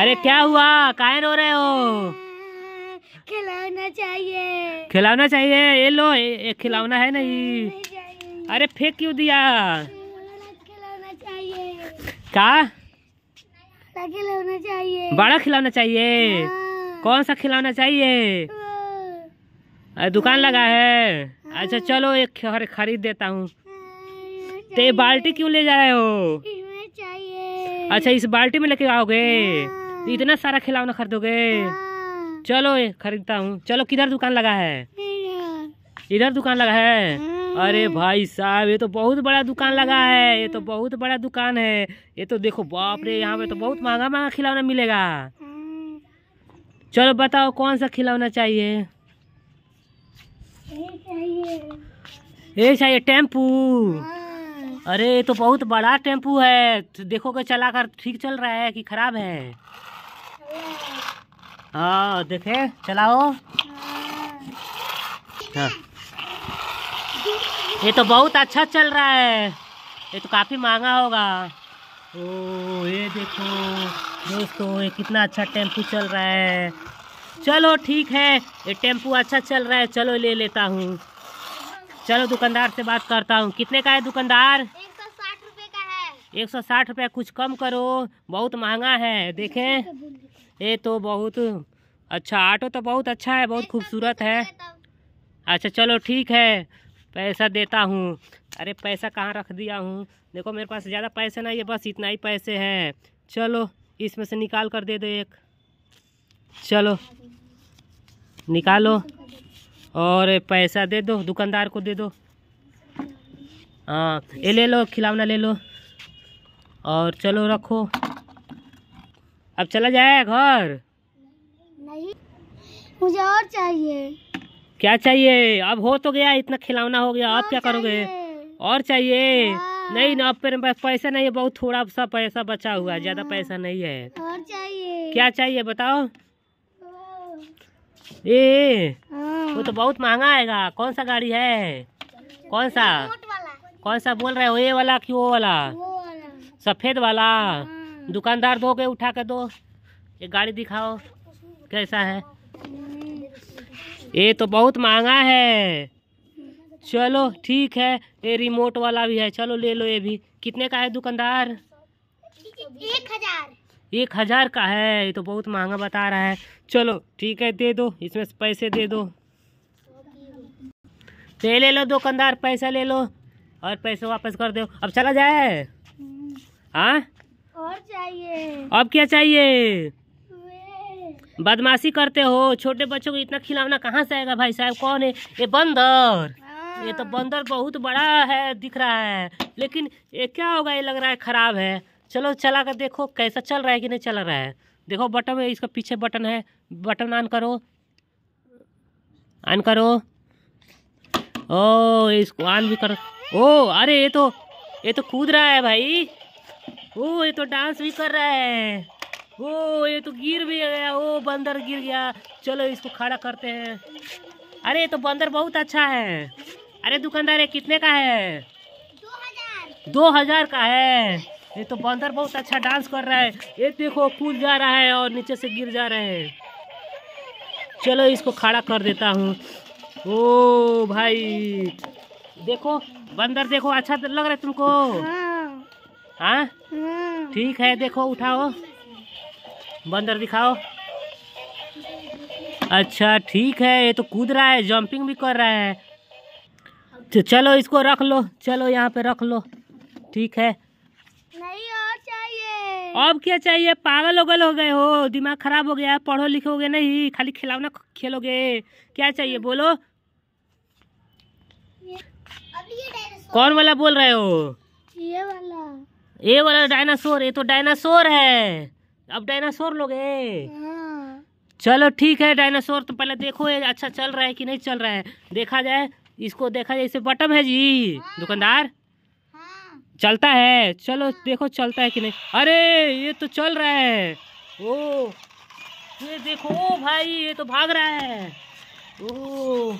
अरे क्या हुआ काय रो रहे हो खिलौना चाहिए खिलौना चाहिए ये लो ये खिलौना है नहीं, अरे फेंक क्यों दिया खिलौना चाहिए खिलौना चाहिए बड़ा खिलौना चाहिए हाँ। कौन सा खिलौना चाहिए हाँ। अरे दुकान लगा है हाँ। अच्छा चलो एक खरीद देता हूँ तो ये बाल्टी क्यों ले जा रहे हो अच्छा इस बाल्टी में लेके आओगे इतना सारा खिलौना खरीदोगे चलो खरीदता हूँ चलो किधर दुकान लगा है इधर दुकान लगा है अरे भाई साहब ये तो बहुत बड़ा दुकान लगा है ये तो बहुत बड़ा दुकान है ये तो देखो बाप रे यहाँ पे तो बहुत महंगा महंगा खिलौना मिलेगा चलो बताओ कौन सा खिलौना चाहिए ये चाहिए टेम्पू अरे ये तो बहुत बड़ा टेम्पू है देखोगे चला कर ठीक चल रहा है कि खराब है हाँ देखे चलाओ हाँ। ये तो बहुत अच्छा चल रहा है ये तो काफ़ी महंगा होगा ओ ये देखो दोस्तों ये कितना अच्छा टेम्पू चल रहा है चलो ठीक है ये टेम्पू अच्छा चल रहा है चलो ले लेता हूँ चलो दुकानदार से बात करता हूँ कितने का है दुकानदार एक सौ साठ रुपया कुछ कम करो बहुत महंगा है देखें ये तो बहुत अच्छा ऑटो तो बहुत अच्छा है बहुत खूबसूरत है अच्छा चलो ठीक है पैसा देता हूँ अरे पैसा कहाँ रख दिया हूँ देखो मेरे पास ज़्यादा पैसे नहीं है बस इतना ही पैसे हैं चलो इसमें से निकाल कर दे दो एक चलो निकालो और पैसा दे दो दुकानदार को दे दो हाँ ये ले लो खिलौना ले लो और चलो रखो अब चला जाए घर नहीं मुझे और चाहिए क्या चाहिए अब हो तो गया इतना खिलौना हो गया आप क्या करोगे और चाहिए हाँ। नहीं ना अब पैसा नहीं है बहुत थोड़ा सा पैसा बचा हुआ है ज्यादा हाँ। पैसा नहीं है और चाहिए क्या चाहिए बताओ हाँ। ए वो तो बहुत महंगा आएगा कौन सा गाड़ी है कौन सा कौन सा बोल रहे हो ये वाला कि वो वाला सफ़ेद वाला हम्म। दुकानदार दोगे उठा के दो ये गाड़ी दिखाओ कैसा है ये तो बहुत महंगा है चलो ठीक है ये रिमोट वाला भी है चलो ले लो ये भी कितने का है दुकानदार एक हजार एक हजार का है ये तो बहुत महंगा बता रहा है चलो ठीक है दे दो इसमें पैसे दे दो ले ले लो दुकानदार पैसा ले लो और पैसे वापस कर दो अब चला जाए हाँ और चाहिए अब क्या चाहिए बदमाशी करते हो छोटे बच्चों को इतना खिलौना कहाँ से आएगा भाई साहब कौन है ये बंदर ये तो हाँ। बंदर बहुत बड़ा है दिख रहा है लेकिन ये क्या होगा ये लग रहा है ख़राब है चलो चला कर देखो कैसा चल रहा है कि नहीं चल रहा है देखो बटन है इसका पीछे बटन है बटन ऑन करो ऑन करो ओ इसको ऑन भी करो ओ अरे ये तो ये तो कूद रहा है भाई ओ ये तो डांस भी कर रहा है ओ ये तो गिर भी गया ओ बंदर गिर गया चलो इसको खड़ा करते हैं अरे ये तो बंदर बहुत अच्छा है अरे दुकानदार ये कितने का है दो हजार का है ये तो बंदर बहुत अच्छा डांस कर रहा है ये देखो कूद जा रहा है और नीचे से गिर जा रहे है चलो इसको खड़ा कर देता हूँ ओ भाई देखो बंदर देखो अच्छा तो लग रहा है तुमको हाँ। हाँ हम्म। ठीक है देखो उठाओ बंदर दिखाओ अच्छा ठीक है ये तो कूद रहा है जंपिंग भी कर रहा है तो चलो इसको रख लो चलो यहाँ पे रख लो ठीक है नहीं और चाहिए अब क्या चाहिए पागल उगल हो गए हो दिमाग खराब हो गया पढ़ो लिखोगे नहीं खाली खिलौना खेलोगे क्या चाहिए बोलो ये, ये कौन वाला बोल रहे हो ये वाला ये वाला डायनासोर ये तो डायनासोर है अब डायनासोर लोग है हाँ। चलो ठीक है डायनासोर तो पहले देखो ये अच्छा चल रहा है कि नहीं चल रहा है देखा जाए इसको देखा जाए इसे बटम है जी हाँ। दुकानदार हाँ। चलता है चलो देखो चलता है कि नहीं अरे ये तो चल रहा है ओ ये देखो ओ भाई ये तो भाग रहा है ओ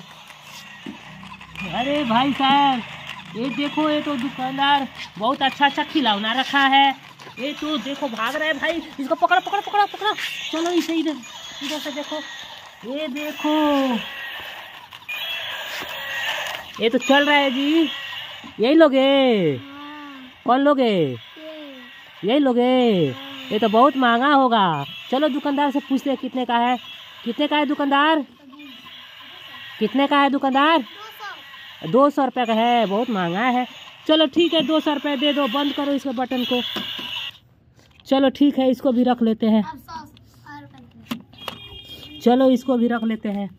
अरे भाई साहब ये देखो ये तो दुकानदार बहुत अच्छा अच्छा खिलौना रखा है ये तो देखो भाग रहा है भाई इसको पकड़ा पकड़ा पकड़ा पकड़ा चलो इसे इधर इधर से देखो ये देखो ये तो चल रहा है जी यही लोगे कौन लोगे यही लोगे ये तो बहुत महंगा होगा चलो दुकानदार से पूछते हैं कितने का है कितने का है दुकानदार कितने का है दुकानदार दो सौ रुपये का है बहुत महंगा है चलो ठीक है दो सौ रुपये दे दो बंद करो इसके बटन को चलो ठीक है इसको भी रख लेते हैं चलो इसको भी रख लेते हैं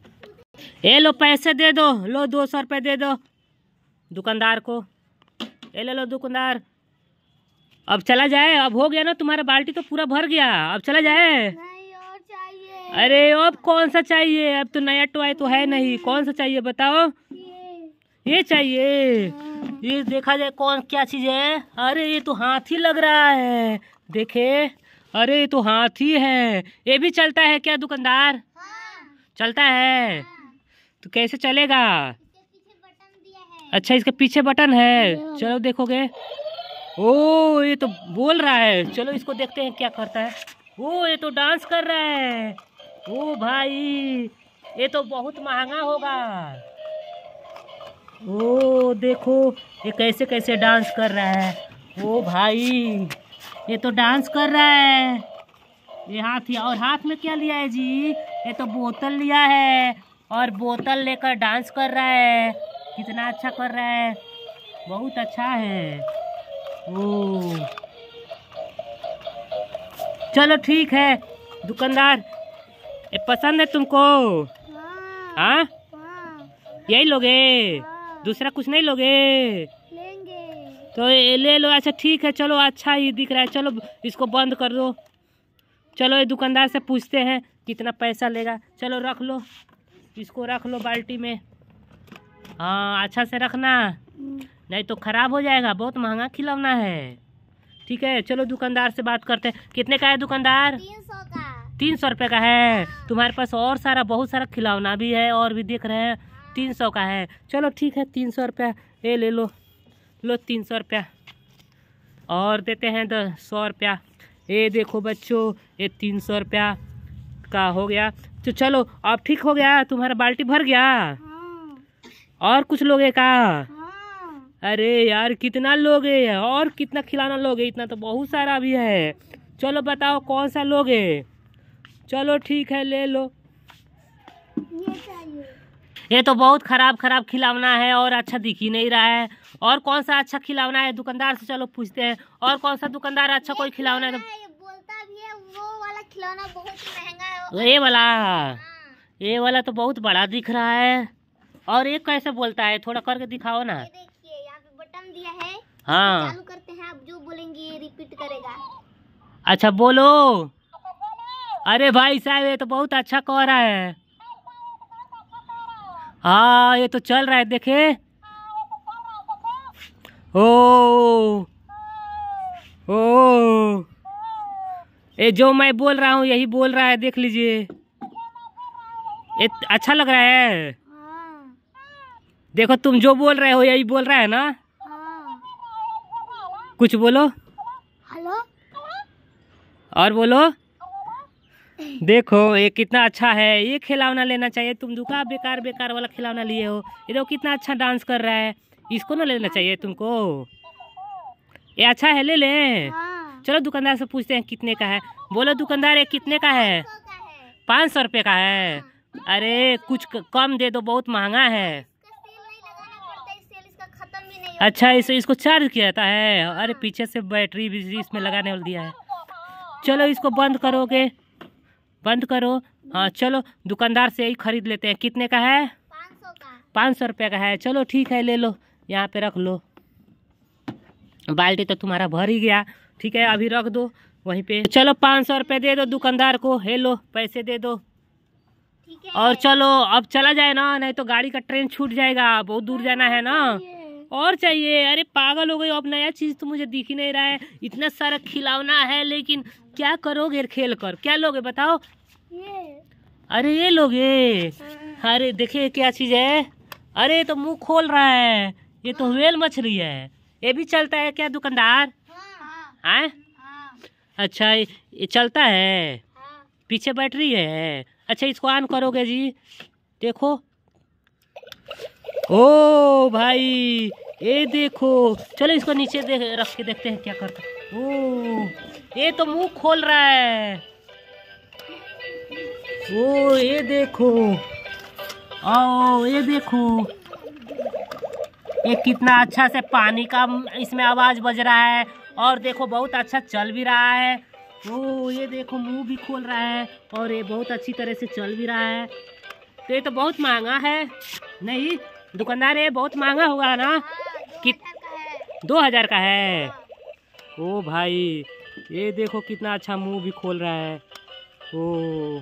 ए लो पैसे दे दो लो दो सौ रुपये दे दो दुकानदार को ए ले लो दुकानदार अब चला जाए अब हो गया ना तुम्हारा बाल्टी तो पूरा भर गया अब चला जाए अरे अब कौन सा चाहिए अब तो नया टॉय तो है नहीं कौन सा चाहिए बताओ ये चाहिए ये देखा जाए कौन क्या चीज है अरे ये तो हाथी लग रहा है देखे अरे ये तो हाथी है ये भी चलता है क्या दुकानदार चलता है तो कैसे चलेगा अच्छा इसके पीछे बटन है चलो देखोगे ओ ये तो बोल रहा है चलो इसको देखते हैं क्या करता है ओ ये तो डांस कर रहा है ओ भाई ये तो बहुत महंगा होगा ओ देखो ये कैसे कैसे डांस कर रहा है ओ भाई ये तो डांस कर रहा है ये हाथ ही और हाथ में क्या लिया है जी ये तो बोतल लिया है और बोतल लेकर डांस कर रहा है कितना अच्छा कर रहा है बहुत अच्छा है ओ चलो ठीक है दुकानदार ये पसंद है तुमको हाँ, हाँ? हाँ। यही लोगे हाँ। दूसरा कुछ नहीं लोगे लेंगे तो ले लो अच्छा ठीक है चलो अच्छा ही दिख रहा है चलो इसको बंद कर दो चलो ये दुकानदार से पूछते हैं कितना पैसा लेगा चलो रख लो इसको रख लो बाल्टी में हाँ अच्छा से रखना हम्म। नहीं तो ख़राब हो जाएगा बहुत महंगा खिलौना है ठीक है चलो दुकानदार से बात करते हैं कितने का है दुकानदार तीन सौ तीन सौ रुपये का है हाँ। तुम्हारे पास और सारा बहुत सारा खिलौना भी है और भी देख रहे हैं तीन सौ का है चलो ठीक है तीन सौ रुपया ये ले लो लो तीन सौ रुपया और देते हैं दस सौ रुपया ये देखो बच्चों ये तीन सौ रुपया का हो गया तो चलो अब ठीक हो गया तुम्हारा बाल्टी भर गया हाँ। और कुछ लोगे का हाँ। अरे यार कितना लोगे और कितना खिलाना लोगे इतना तो बहुत सारा भी है चलो बताओ कौन सा लोगे चलो ठीक है ले लो ये चाहिए ये तो बहुत ख़राब ख़राब खिलौना है और अच्छा दिख ही नहीं रहा है और कौन सा अच्छा खिलौना है दुकानदार से चलो पूछते हैं और कौन सा दुकानदार अच्छा कोई खिलौना है वाला ये वाला हाँ। ये वाला तो बहुत बड़ा दिख रहा है और एक कैसे बोलता है थोड़ा करके दिखाओ ना देखिए बटन दिया है हाँ चालू करते हैं आप जो बोलेंगे रिपीट करेगा अच्छा बोलो अरे भाई साहब ये तो बहुत अच्छा कह रहा है हाँ ये तो चल रहा है देखे ओ ओ ये जो मैं बोल रहा हूँ यही बोल रहा है देख लीजिए ये अच्छा लग रहा है देखो तुम जो बोल रहे हो यही बोल रहा है ना कुछ बोलो हेलो और बोलो देखो ये कितना अच्छा है ये खिलौना लेना चाहिए तुम दुका बेकार बेकार वाला खिलौना लिए हो ये देखो कितना अच्छा डांस कर रहा है इसको ना लेना चाहिए तुमको ये अच्छा है ले ले हाँ। चलो दुकानदार से पूछते हैं कितने का है बोलो दुकानदार ये कितने का है पाँच सौ रुपये का है अरे कुछ कम दे दो बहुत महंगा है अच्छा इसे इसको चार्ज किया जाता है अरे पीछे से बैटरी बिजली इसमें लगाने वाला दिया है चलो इसको बंद करोगे बंद करो हाँ चलो दुकानदार से यही खरीद लेते हैं कितने का है पाँच सौ रुपये का है चलो ठीक है ले लो यहाँ पे रख लो बाल्टी तो तुम्हारा भर ही गया ठीक है अभी रख दो वहीं पे चलो पाँच सौ रुपये दे दो दुकानदार को हे लो पैसे दे दो और चलो अब चला जाए ना नहीं तो गाड़ी का ट्रेन छूट जाएगा बहुत दूर हाँ, जाना है ना और चाहिए अरे पागल हो गई अब नया चीज़ तो मुझे दिख ही नहीं रहा है इतना सारा खिलौना है लेकिन क्या करोगे खेल कर क्या लोगे बताओ ये अरे ये लोग ये हाँ। अरे देखिए क्या चीज है अरे तो मुंह खोल रहा है ये तो हाँ। वेल मछली है ये भी चलता है क्या दुकानदार हाँ, हाँ। अच्छा ये चलता है पीछे बैटरी है अच्छा इसको ऑन करोगे जी देखो ओ भाई ये देखो चलो इसको नीचे देख रख के देखते हैं क्या करता ओ ये तो मुंह खोल रहा है ओ ये देखो आओ ये देखो ये कितना अच्छा से पानी का इसमें आवाज़ बज रहा है और देखो बहुत अच्छा चल भी रहा है ओ ये देखो मुंह भी खोल रहा है और ये बहुत अच्छी तरह से चल भी रहा है तो ये तो बहुत महंगा है नहीं दुकानदार ये बहुत महंगा होगा ना हाँ, कि दो हज़ार का है ओ भाई ये देखो कितना अच्छा मुंह भी खोल रहा है ओ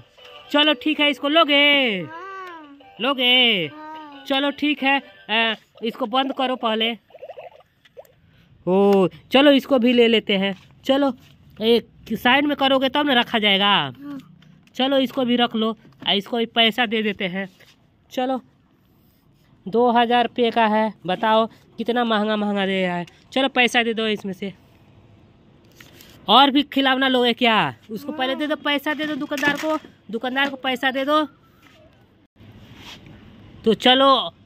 चलो ठीक है इसको लोगे हाँ। लोगे हाँ। चलो ठीक है आ, इसको बंद करो पहले ओ चलो इसको भी ले लेते हैं चलो एक साइड में करोगे तब ना रखा जाएगा हाँ। चलो इसको भी रख लो इसको भी पैसा दे देते हैं चलो दो हज़ार रुपये का है बताओ कितना महंगा महंगा दे रहा है चलो पैसा दे दो इसमें से और भी खिलावना लोगे क्या उसको पहले दे दो पैसा दे दो दुकानदार को दुकानदार को पैसा दे दो तो चलो